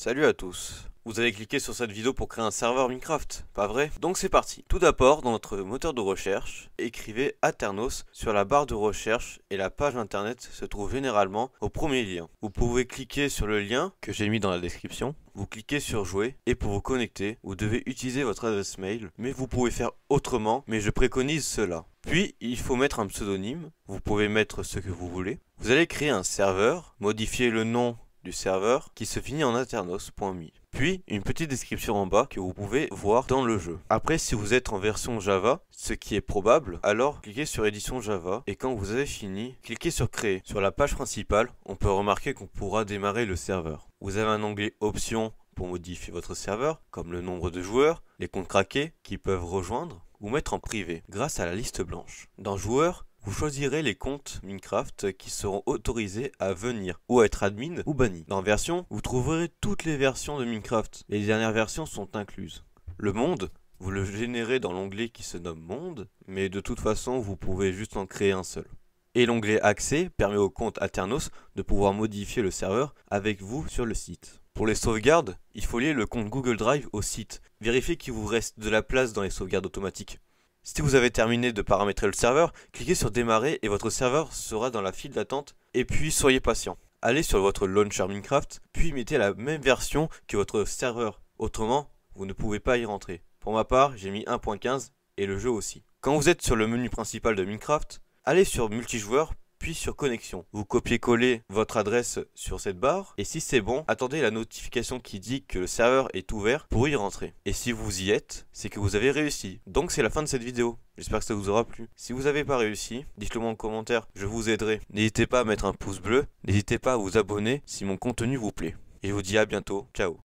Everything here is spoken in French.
Salut à tous vous avez cliqué sur cette vidéo pour créer un serveur Minecraft, pas vrai Donc c'est parti Tout d'abord, dans notre moteur de recherche, écrivez Aternos sur la barre de recherche et la page internet se trouve généralement au premier lien. Vous pouvez cliquer sur le lien que j'ai mis dans la description vous cliquez sur jouer et pour vous connecter, vous devez utiliser votre adresse mail, mais vous pouvez faire autrement, mais je préconise cela. Puis, il faut mettre un pseudonyme, vous pouvez mettre ce que vous voulez. Vous allez créer un serveur, modifier le nom du serveur qui se finit en internos.mi. Puis une petite description en bas que vous pouvez voir dans le jeu. Après si vous êtes en version Java, ce qui est probable, alors cliquez sur édition Java et quand vous avez fini, cliquez sur créer. Sur la page principale, on peut remarquer qu'on pourra démarrer le serveur. Vous avez un onglet options pour modifier votre serveur, comme le nombre de joueurs, les comptes craqués qui peuvent rejoindre ou mettre en privé grâce à la liste blanche. Dans joueurs, vous choisirez les comptes Minecraft qui seront autorisés à venir ou à être admin ou banni. Dans version, vous trouverez toutes les versions de Minecraft. Les dernières versions sont incluses. Le monde, vous le générez dans l'onglet qui se nomme monde, mais de toute façon vous pouvez juste en créer un seul. Et l'onglet accès permet au compte Alternos de pouvoir modifier le serveur avec vous sur le site. Pour les sauvegardes, il faut lier le compte Google Drive au site. Vérifiez qu'il vous reste de la place dans les sauvegardes automatiques. Si vous avez terminé de paramétrer le serveur, cliquez sur démarrer et votre serveur sera dans la file d'attente et puis soyez patient. Allez sur votre launcher Minecraft, puis mettez la même version que votre serveur, autrement vous ne pouvez pas y rentrer. Pour ma part, j'ai mis 1.15 et le jeu aussi. Quand vous êtes sur le menu principal de Minecraft, allez sur multijoueur puis sur connexion. Vous copiez-collez votre adresse sur cette barre et si c'est bon, attendez la notification qui dit que le serveur est ouvert pour y rentrer. Et si vous y êtes, c'est que vous avez réussi. Donc c'est la fin de cette vidéo. J'espère que ça vous aura plu. Si vous n'avez pas réussi, dites-le moi en commentaire, je vous aiderai. N'hésitez pas à mettre un pouce bleu, n'hésitez pas à vous abonner si mon contenu vous plaît. Et je vous dis à bientôt, ciao